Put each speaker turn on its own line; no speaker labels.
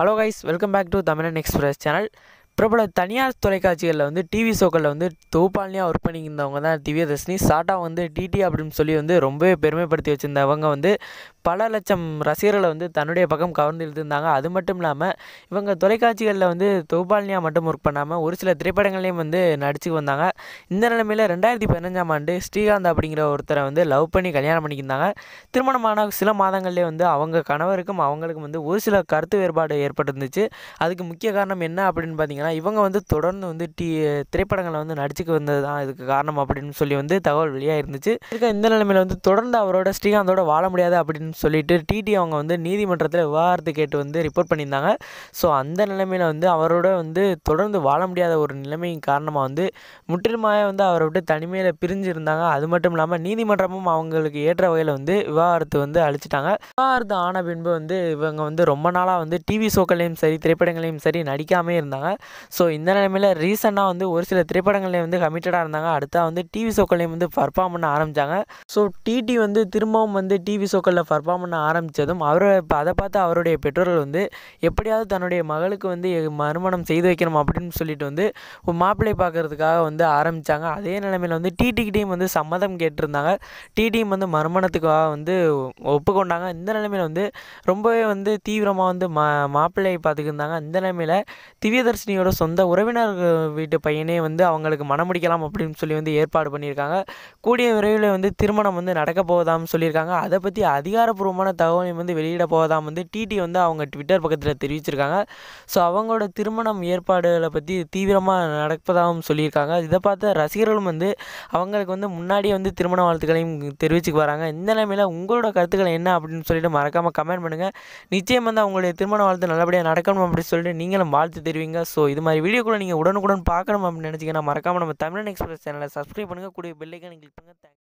hello guys welcome back to Tamilan express channel பிரபல தனியார் தொலைக்காட்சிகளில் வந்து டிவி ஷோக்களில் வந்து தொகுப்பாளினியாக ஒர்க் பண்ணியிருந்தவங்க தான் திவ்யதர்ஷினி சாட்டா வந்து டிடி அப்படின்னு சொல்லி வந்து ரொம்பவே பெருமைப்படுத்தி வச்சுருந்தவங்க வந்து பல லட்சம் ரசிகர்களை வந்து தன்னுடைய பக்கம் கவர்ந்து இழுத்துருந்தாங்க அது மட்டும் இல்லாமல் இவங்க தொலைக்காட்சிகளில் வந்து தொகுப்பாளினியாக மட்டும் ஒர்க் பண்ணாமல் ஒரு சில திரைப்படங்களையும் வந்து நடிச்சு வந்தாங்க இந்த நிலைமையில் ரெண்டாயிரத்தி பதினஞ்சாம் ஆண்டு ஸ்ரீகாந்த் அப்படிங்கிற ஒருத்தரை வந்து லவ் பண்ணி கல்யாணம் பண்ணிக்கிருந்தாங்க திருமணமான சில மாதங்கள்லேயே வந்து அவங்க கணவருக்கும் அவங்களுக்கும் வந்து ஒரு சில கருத்து வேறுபாடு ஏற்பட்டிருந்துச்சு அதுக்கு முக்கிய காரணம் என்ன அப்படின்னு பார்த்தீங்கன்னா இவங்க வந்து தொடர்ந்து வந்து டி திரைப்படங்களை வந்து நடிச்சுக்கு வந்தது தான் இதுக்கு காரணம் அப்படின்னு சொல்லி வந்து தகவல் வெளியாக இருந்துச்சு இருக்க இந்த நிலைமையில் வந்து தொடர்ந்து அவரோட ஸ்ரீகாந்தோட வாழ முடியாது அப்படின்னு அப்படின்னு சொல்லிட்டு டிடி அவங்க வந்து நீதிமன்றத்தில் விவகாரத்து கேட்டு வந்து ரிப்போர்ட் பண்ணியிருந்தாங்க ஸோ அந்த நிலைமையில் வந்து அவரோட வந்து தொடர்ந்து வாழ முடியாத ஒரு நிலைமையின் காரணமாக வந்து முற்றிலுமாக வந்து அவரை விட்டு தனிமையில் பிரிஞ்சிருந்தாங்க அது மட்டும் இல்லாமல் நீதிமன்றமும் அவங்களுக்கு ஏற்ற வகையில் வந்து விவகாரத்தை வந்து அழிச்சிட்டாங்க விவகாரத்து ஆன பின்பு வந்து இவங்க வந்து ரொம்ப நாளாக வந்து டிவி ஷோக்களையும் சரி திரைப்படங்களையும் சரி நடிக்காமே இருந்தாங்க ஸோ இந்த நிலைமையில் ரீசெண்டாக வந்து ஒரு சில திரைப்படங்கள்லேயும் வந்து கமிட்டடாக இருந்தாங்க அடுத்தா வந்து டிவி ஷோக்களையும் வந்து பர்ஃபார்ம் பண்ண ஆரம்பித்தாங்க ஸோ டிடி வந்து திரும்பவும் வந்து டிவி ஷோக்களில் பர்ஃபார்ம் பண்ண ஆரம்பித்ததும் அவரை இப்போ அதை பார்த்து அவருடைய பெற்றோர்கள் வந்து எப்படியாவது தன்னுடைய மகளுக்கு வந்து மறுமணம் செய்து வைக்கணும் அப்படின்னு சொல்லிட்டு வந்து மாப்பிள்ளை பார்க்குறதுக்காக வந்து ஆரம்பித்தாங்க அதே நிலைமையில் வந்து டிடிக்கிட்டையும் வந்து சம்மதம் கேட்டிருந்தாங்க டிடியும் வந்து மறுமணத்துக்காக வந்து ஒப்புக்கொண்டாங்க இந்த நிலைமையில் வந்து ரொம்பவே வந்து தீவிரமாக வந்து மா மாப்பிள்ளையை பார்த்துக்கிருந்தாங்க இந்த நிலைமையில் திவ்யதர்ஷினியோட சொந்த உறவினர் வீட்டு பையனே வந்து அவங்களுக்கு மனமுடிக்கலாம் அப்படின்னு சொல்லி வந்து ஏற்பாடு பண்ணியிருக்காங்க கூடிய விரைவில் வந்து திருமணம் திருமணம் வந்து நடக்க போவதாம்னு சொல்லியிருக்காங்க அதை பற்றி அதிகாரப்பூர்வமான தகவலையும் வந்து வெளியிட போவதாம் வந்து டிடி வந்து அவங்க ட்விட்டர் பக்கத்தில் தெரிவிச்சிருக்காங்க ஸோ அவங்களோட திருமணம் ஏற்பாடுகளை பற்றி தீவிரமாக நடப்பதாகவும் சொல்லியிருக்காங்க இதை பார்த்த ரசிகர்களும் வந்து அவங்களுக்கு வந்து முன்னாடியே வந்து திருமண வாழ்த்துக்களையும் தெரிவிச்சுக்கு வராங்க இந்த நிலைமையில் உங்களோட கருத்துக்கள் என்ன அப்படின்னு சொல்லிட்டு மறக்காமல் கமெண்ட் பண்ணுங்கள் நிச்சயம் வந்து அவங்களுடைய திருமண வாழ்த்து நல்லபடியாக நடக்கணும் அப்படின்னு சொல்லிட்டு நீங்களும் வாழ்த்து தெரிவிங்க ஸோ இது மாதிரி வீடியோக்குள்ளே நீங்கள் உடனுக்குடன் பார்க்கணும் அப்படின்னு நினச்சிங்கன்னா மறக்காமல் நம்ம தமிழன் எக்ஸ்பிரஸ் சேனலை சப்ஸ்கிரைப் பண்ணுங்கள் கூடிய பெல்லைக்கான கிளிக் பண்ணுங்கள் தேங்க்ஸ்